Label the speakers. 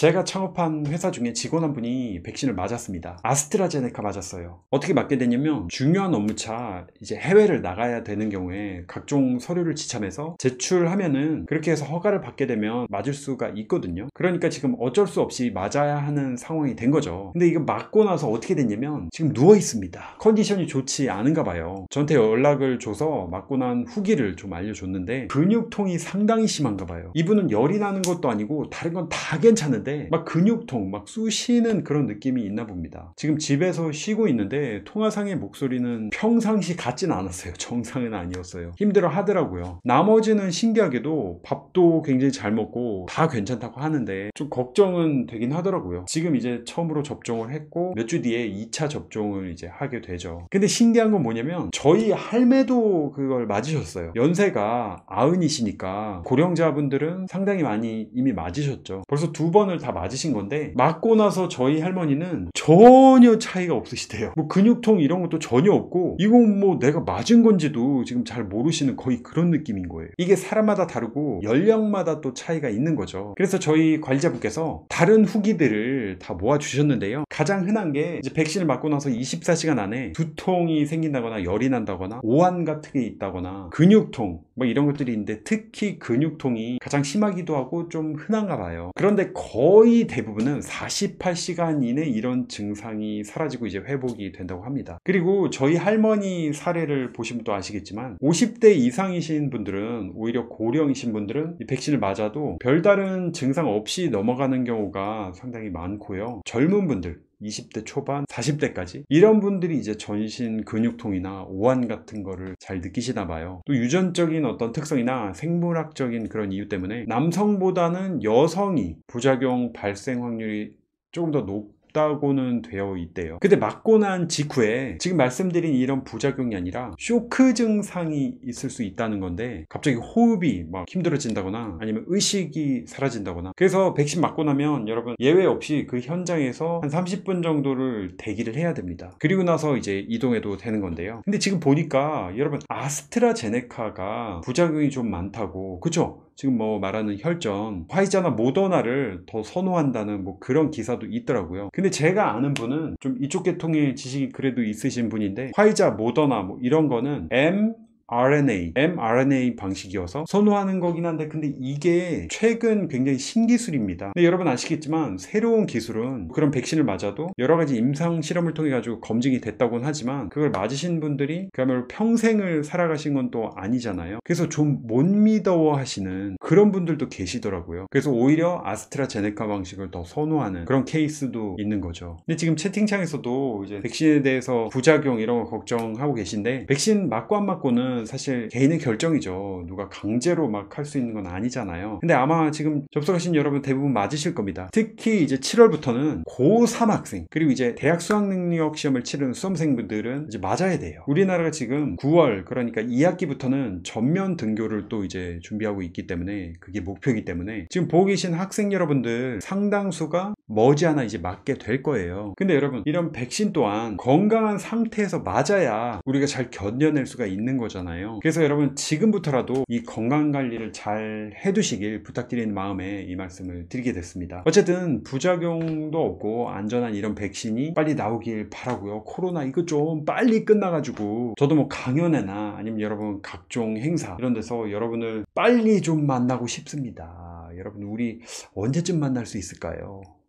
Speaker 1: 제가 창업한 회사 중에 직원 한 분이 백신을 맞았습니다. 아스트라제네카 맞았어요. 어떻게 맞게 되냐면 중요한 업무차 이제 해외를 나가야 되는 경우에 각종 서류를 지참해서 제출하면은 그렇게 해서 허가를 받게 되면 맞을 수가 있거든요. 그러니까 지금 어쩔 수 없이 맞아야 하는 상황이 된 거죠. 근데 이거 맞고 나서 어떻게 됐냐면 지금 누워 있습니다. 컨디션이 좋지 않은가 봐요. 저한테 연락을 줘서 맞고 난 후기를 좀 알려줬는데 근육통이 상당히 심한가 봐요. 이분은 열이 나는 것도 아니고 다른 건 다 괜찮은데 있는데 막 근육통 막 쑤시는 그런 느낌이 있나 봅니다 지금 집에서 쉬고 있는데 통화상의 목소리는 평상시 같진 않았어요 정상은 아니었어요 힘들어 하더라고요 나머지는 신기하게도 밥도 굉장히 잘 먹고 다 괜찮다고 하는데 좀 걱정은 되긴 하더라고요 지금 이제 처음으로 접종을 했고 몇 주 뒤에 2차 접종을 이제 하게 되죠 근데 신기한 건 뭐냐면 저희 할매도 그걸 맞으셨어요 연세가 아흔이시니까 고령자분들은 상당히 많이 이미 맞으셨죠 벌써 두 번을 다 맞으신 건데 맞고 나서 저희 할머니는 전혀 차이가 없으시대요. 뭐 근육통 이런 것도 전혀 없고 이건 뭐 내가 맞은 건지도 지금 잘 모르시는 거의 그런 느낌인 거예요. 이게 사람마다 다르고 연령마다 또 차이가 있는 거죠. 그래서 저희 관리자분께서 다른 후기들을 다 모아 주셨는데요. 가장 흔한 게 이제 백신을 맞고 나서 24시간 안에 두통이 생긴다거나 열이 난다거나 오한 같은 게 있다거나 근육통 뭐 이런 것들이 있는데 특히 근육통이 가장 심하기도 하고 좀 흔한가 봐요. 그런데 거 거의 대부분은 48시간 이내 이런 증상이 사라지고 이제 회복이 된다고 합니다. 그리고 저희 할머니 사례를 보시면 또 아시겠지만 50대 이상이신 분들은 오히려 고령이신 분들은 백신을 맞아도 별다른 증상 없이 넘어가는 경우가 상당히 많고요. 젊은 분들 20대 초반, 40대까지 이런 분들이 이제 전신 근육통이나 오한 같은 거를 잘 느끼시나 봐요. 또 유전적인 어떤 특성이나 생물학적인 그런 이유 때문에 남성보다는 여성이 부작용 발생 확률이 조금 더높고 없다고는 되어 있대요 근데 맞고 난 직후에 지금 말씀드린 이런 부작용이 아니라 쇼크 증상이 있을 수 있다는 건데 갑자기 호흡이 막 힘들어진다거나 아니면 의식이 사라진다거나 그래서 백신 맞고 나면 여러분 예외 없이 그 현장에서 한 30분 정도를 대기를 해야 됩니다 그리고 나서 이제 이동해도 되는 건데요 근데 지금 보니까 여러분 아스트라제네카가 부작용이 좀 많다고 그쵸? 지금 뭐 말하는 혈전 화이자나 모더나를 더 선호한다는 뭐 그런 기사도 있더라고요 근데 제가 아는 분은 좀 이쪽 계통의 지식이 그래도 있으신 분인데 화이자 모더나 뭐 이런 거는 M RNA, mRNA 방식이어서 선호하는 거긴 한데 근데 이게 최근 굉장히 신기술입니다. 근데 여러분 아시겠지만 새로운 기술은 그런 백신을 맞아도 여러 가지 임상 실험을 통해 가지고 검증이 됐다고는 하지만 그걸 맞으신 분들이 그야말로 평생을 살아가신 건 또 아니잖아요. 그래서 좀 못 믿어워 하시는 그런 분들도 계시더라고요. 그래서 오히려 아스트라제네카 방식을 더 선호하는 그런 케이스도 있는 거죠. 근데 지금 채팅창에서도 이제 백신에 대해서 부작용 이런 거 걱정하고 계신데 백신 맞고 안 맞고는 사실 개인의 결정이죠. 누가 강제로 막 할 수 있는 건 아니잖아요. 근데 아마 지금 접속하신 여러분 대부분 맞으실 겁니다. 특히 이제 7월부터는 고3 학생 그리고 이제 대학 수학 능력 시험을 치른 수험생분들은 이제 맞아야 돼요. 우리나라가 지금 9월 그러니까 2학기부터는 전면 등교를 또 이제 준비하고 있기 때문에 그게 목표이기 때문에 지금 보고 계신 학생 여러분들 상당수가 머지않아 이제 맞게 될 거예요 근데 여러분 이런 백신 또한 건강한 상태에서 맞아야 우리가 잘 견뎌낼 수가 있는 거잖아요 그래서 여러분 지금부터라도 이 건강관리를 잘 해두시길 부탁드리는 마음에 이 말씀을 드리게 됐습니다 어쨌든 부작용도 없고 안전한 이런 백신이 빨리 나오길 바라고요 코로나 이거 좀 빨리 끝나가지고 저도 뭐 강연회나 아니면 여러분 각종 행사 이런 데서 여러분을 빨리 좀 만나 만나고 싶습니다. 여러분, 우리 언제쯤 만날 수 있을까요?